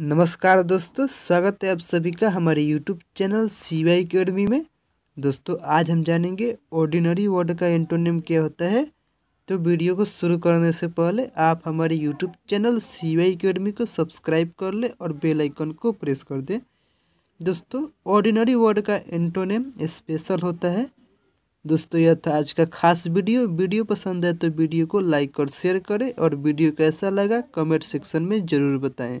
नमस्कार दोस्तों स्वागत है आप सभी का हमारे YouTube channel C Y academy में दोस्तों आज हम जानेंगे ऑर्डिनरी वर्ड का एंटोनियम क्या होता है तो वीडियो को शुरू करने से पहले आप हमारे YouTube channel C Y academy को सब्सक्राइब कर लें और बेल आइकन को प्रेस कर दें दोस्तों ऑर्डिनरी वर्ड का एंटोनियम स्पेशल होता है दोस्तों यह था आज का खास वीडियो वीडियो पसंद है तो वीडियो को लाइक और शेयर करें और वीडियो कैसा लगा कमेंट सेक्शन में ज़रूर बताएँ